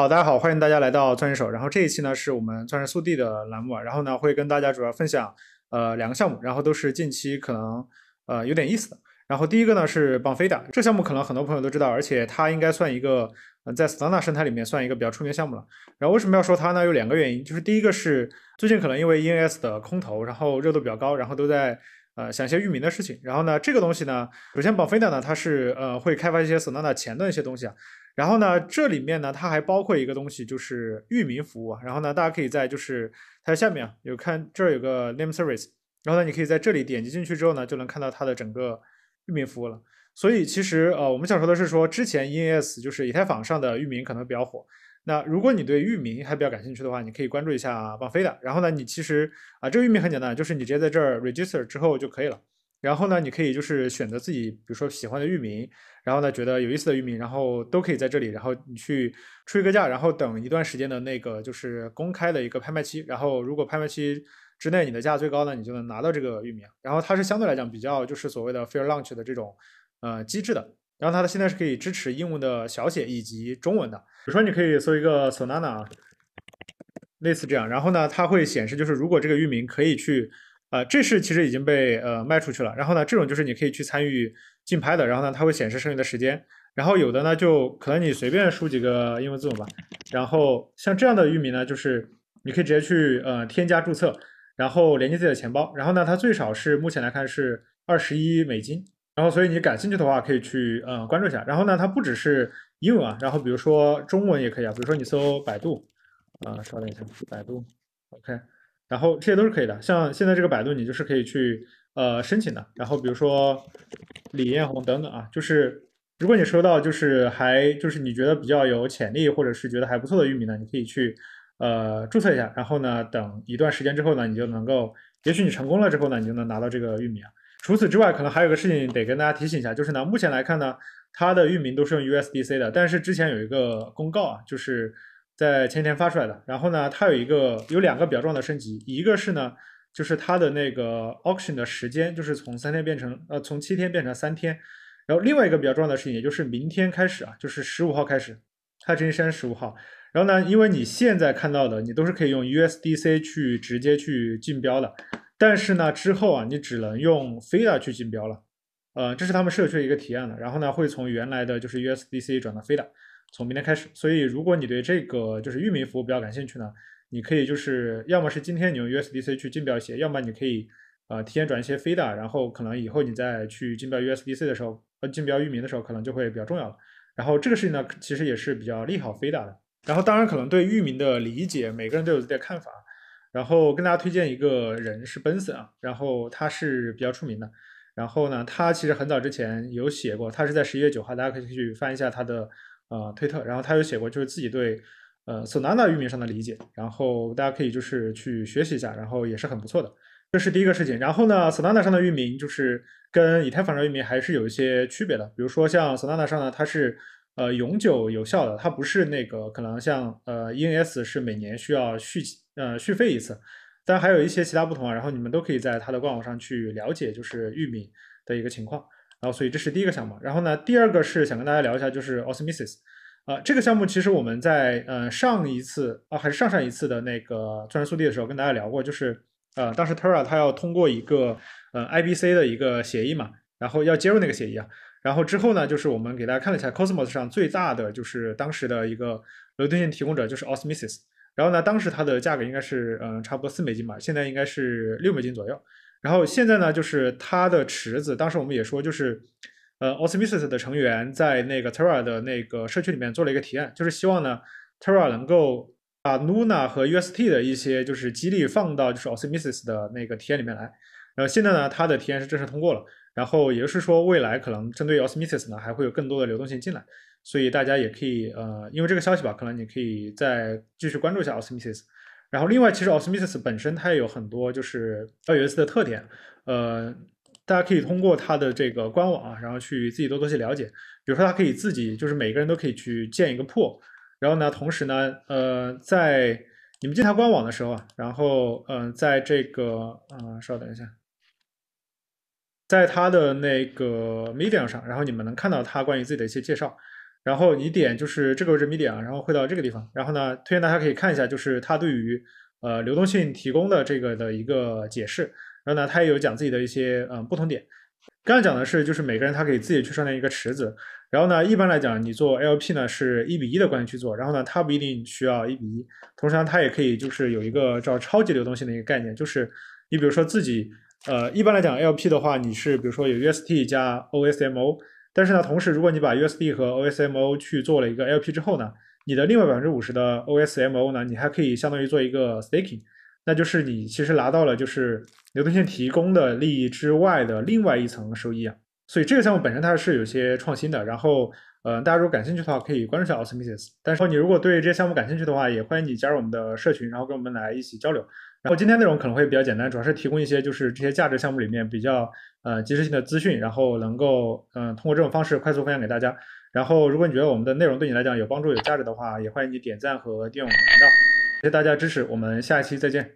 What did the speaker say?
好，大家好，欢迎大家来到钻石手。然后这一期呢是我们钻石速递的栏目，然后呢会跟大家主要分享呃两个项目，然后都是近期可能呃有点意思的。然后第一个呢是邦飞达，这项目可能很多朋友都知道，而且它应该算一个呃在 s o a n a 生态里面算一个比较出名项目了。然后为什么要说它呢？有两个原因，就是第一个是最近可能因为 ENS 的空投，然后热度比较高，然后都在呃想一些域名的事情。然后呢这个东西呢，首先邦飞达呢它是呃会开发一些 Solana 前的一些东西啊。然后呢，这里面呢，它还包括一个东西，就是域名服务。然后呢，大家可以在就是它下面啊，有看这儿有个 Name Service，然后呢，你可以在这里点击进去之后呢，就能看到它的整个域名服务了。所以其实呃，我们想说的是说，之前 ENS 就是以太坊上的域名可能比较火。那如果你对域名还比较感兴趣的话，你可以关注一下王菲的。然后呢，你其实啊，这个域名很简单，就是你直接在这儿 Register 之后就可以了。然后呢，你可以就是选择自己，比如说喜欢的域名，然后呢觉得有意思的域名，然后都可以在这里，然后你去出一个价，然后等一段时间的那个就是公开的一个拍卖期，然后如果拍卖期之内你的价最高呢，你就能拿到这个域名。然后它是相对来讲比较就是所谓的 fair launch 的这种呃机制的。然后它的现在是可以支持英文的小写以及中文的，比如说你可以搜一个 sonana，类似这样，然后呢它会显示就是如果这个域名可以去。啊，这是其实已经被呃卖出去了。然后呢，这种就是你可以去参与竞拍的。然后呢，它会显示剩余的时间。然后有的呢，就可能你随便输几个英文字母吧。然后像这样的域名呢，就是你可以直接去呃添加注册，然后连接自己的钱包。然后呢，它最少是目前来看是二十一美金。然后所以你感兴趣的话，可以去呃关注一下。然后呢，它不只是英文啊，然后比如说中文也可以啊。比如说你搜百度，啊，稍等一下，百度，OK。然后这些都是可以的，像现在这个百度，你就是可以去呃申请的。然后比如说李彦宏等等啊，就是如果你收到就是还就是你觉得比较有潜力或者是觉得还不错的域名呢，你可以去呃注册一下。然后呢，等一段时间之后呢，你就能够，也许你成功了之后呢，你就能拿到这个域名啊。除此之外，可能还有个事情得跟大家提醒一下，就是呢，目前来看呢，它的域名都是用 USBC 的，但是之前有一个公告啊，就是。在前天发出来的，然后呢，它有一个有两个比较重要的升级，一个是呢，就是它的那个 auction 的时间，就是从三天变成呃从七天变成三天，然后另外一个比较重要的事情，也就是明天开始啊，就是十五号开始，它只限十五号，然后呢，因为你现在看到的，你都是可以用 USDC 去直接去竞标的，但是呢之后啊，你只能用 f i a 去竞标了。呃，这是他们社区的一个提案了。然后呢，会从原来的就是 USDC 转到 FIDA，从明天开始。所以，如果你对这个就是域名服务比较感兴趣呢，你可以就是要么是今天你用 USDC 去竞标一些，要么你可以呃提前转一些 FIDA，然后可能以后你再去竞标 USDC 的时候，呃，竞标域名的时候可能就会比较重要了。然后这个事情呢，其实也是比较利好 FIDA 的。然后当然可能对域名的理解，每个人都有自己的看法。然后跟大家推荐一个人是 Benson 啊，然后他是比较出名的。然后呢，他其实很早之前有写过，他是在十一月九号，大家可以去翻一下他的呃推特。然后他有写过，就是自己对呃 Solana 域名上的理解。然后大家可以就是去学习一下，然后也是很不错的。这是第一个事情。然后呢，Solana 上的域名就是跟以太坊上域名还是有一些区别的。比如说像 Solana 上呢，它是呃永久有效的，它不是那个可能像呃 ENS 是每年需要续呃续费一次。但还有一些其他不同啊，然后你们都可以在它的官网上去了解，就是域名的一个情况，然后所以这是第一个项目。然后呢，第二个是想跟大家聊一下，就是 o s m o s 呃，这个项目其实我们在呃上一次啊还是上上一次的那个钻石速递的时候跟大家聊过，就是呃当时 Terra 它要通过一个呃 IBC 的一个协议嘛，然后要接入那个协议啊，然后之后呢，就是我们给大家看了一下 Cosmos 上最大的就是当时的一个流动性提供者就是 o s m o s 然后呢，当时它的价格应该是，嗯，差不多四美金吧，现在应该是六美金左右。然后现在呢，就是它的池子，当时我们也说，就是，呃 o s m i s i s 的成员在那个 Terra 的那个社区里面做了一个提案，就是希望呢，Terra 能够把 Luna 和 UST 的一些就是激励放到就是 o s m i s i s 的那个提案里面来。然后现在呢，它的提案是正式通过了。然后也就是说，未来可能针对 Osmosis 呢，还会有更多的流动性进来。所以大家也可以呃，因为这个消息吧，可能你可以再继续关注一下 o 奥斯 i s 然后另外，其实 o 奥斯 i s 本身它也有很多就是奥有密斯的特点，呃，大家可以通过它的这个官网，啊，然后去自己多多去了解。比如说，它可以自己就是每个人都可以去建一个铺。然后呢，同时呢，呃，在你们进它官网的时候啊，然后呃，在这个嗯稍等一下，在它的那个 m e d i u m 上，然后你们能看到它关于自己的一些介绍。然后你点就是这个人民币点啊，然后会到这个地方。然后呢，推荐大家可以看一下，就是他对于呃流动性提供的这个的一个解释。然后呢，他也有讲自己的一些嗯不同点。刚刚讲的是，就是每个人他可以自己去创建一个池子。然后呢，一般来讲，你做 LP 呢是一比一的关系去做。然后呢，它不一定需要一比一。同时呢，它也可以就是有一个叫超级流动性的一个概念，就是你比如说自己呃，一般来讲 LP 的话，你是比如说有 UST 加 OSMO。但是呢，同时如果你把 USB 和 OSMO 去做了一个 LP 之后呢，你的另外百分之五十的 OSMO 呢，你还可以相当于做一个 staking，那就是你其实拿到了就是流动性提供的利益之外的另外一层收益啊。所以这个项目本身它是有些创新的。然后，呃，大家如果感兴趣的话，可以关注一下 OSMISIS。但是你如果对这些项目感兴趣的话，也欢迎你加入我们的社群，然后跟我们来一起交流。然后今天内容可能会比较简单，主要是提供一些就是这些价值项目里面比较。呃，及时性的资讯，然后能够，嗯，通过这种方式快速分享给大家。然后，如果你觉得我们的内容对你来讲有帮助、有价值的话，也欢迎你点赞和订阅我们的频道。谢谢大家支持，我们下一期再见。